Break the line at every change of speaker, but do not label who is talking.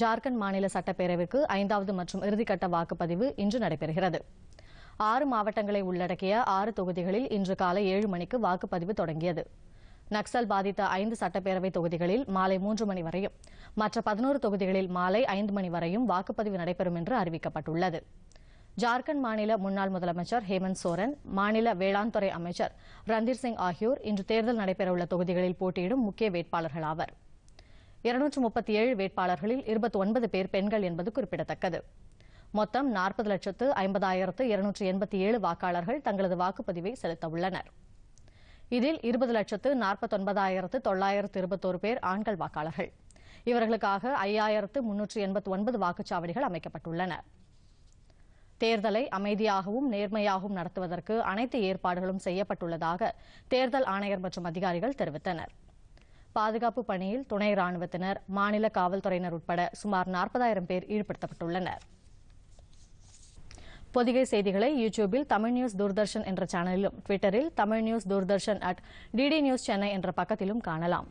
ஜார்க்கண்ட் மாநில சட்டப்பேரவைக்கு ஐந்தாவது மற்றும் இறுதிக்கட்ட வாக்குப்பதிவு இன்று நடைபெறுகிறது ஆறு மாவட்டங்களை உள்ளடக்கிய ஆறு தொகுதிகளில் இன்று காலை ஏழு மணிக்கு வாக்குப்பதிவு தொடங்கியது நக்சல் பாதித்த ஐந்து சட்டப்பேரவை தொகுதிகளில் மாலை மூன்று மணி வரையும் மற்ற பதினோரு தொகுதிகளில் மாலை ஐந்து மணி வரையும் வாக்குப்பதிவு நடைபெறும் என்று அறிவிக்கப்பட்டுள்ளது ஜார்க்கண்ட் மாநில முன்னாள் முதலமைச்சர் ஹேமந்த் சோரன் மாநில வேளாண் துறை அமைச்சர் ரந்தீர் சிங் ஆகியோர் இன்று தேர்தல் நடைபெறவுள்ள தொகுதிகளில் போட்டியிடும் முக்கிய வேட்பாளர்கள் ஆவர் இருநூற்று முப்பத்தி ஏழு வேட்பாளர்களில் இருபத்தி ஒன்பது பேர் பெண்கள் என்பது குறிப்பிடத்தக்கது மொத்தம் நாற்பது லட்சத்து ஐம்பதாயிரத்து இருநூற்று எண்பத்தி ஏழு வாக்காளர்கள் தங்களது வாக்குப்பதிவை செலுத்தவுள்ளனர் இதில் இருபது லட்சத்து நாற்பத்தொன்பதாயிரத்து தொள்ளாயிரத்து இருபத்தோரு பேர் ஆண்கள் வாக்காளர்கள் இவர்களுக்காக ஐயாயிரத்து முன்னூற்று எண்பத்தி ஒன்பது வாக்குச்சாவடிகள் அமைக்கப்பட்டுள்ளன தேர்தலை அமைதியாகவும் நேர்மையாகவும் நடத்துவதற்கு அனைத்து ஏற்பாடுகளும் செய்யப்பட்டுள்ளதாக தேர்தல் ஆணையர் மற்றும் அதிகாரிகள் தெரிவித்தனா் பாதுகாப்பு பணியில் துணை ராணுவத்தினர் மாநில காவல்துறையினர் உட்பட சுமார் நாற்பதாயிரம் பேர் ஈடுபடுத்தப்பட்டுள்ளனர் பொதிகை செய்திகளை யூடியூபில் தமிழ் நியூஸ் தூர்தர்ஷன் என்ற சேனலிலும் டுவிட்டரில் Tamil news Doordarshan at DD news Chennai என்ற பக்கத்திலும் காணலாம்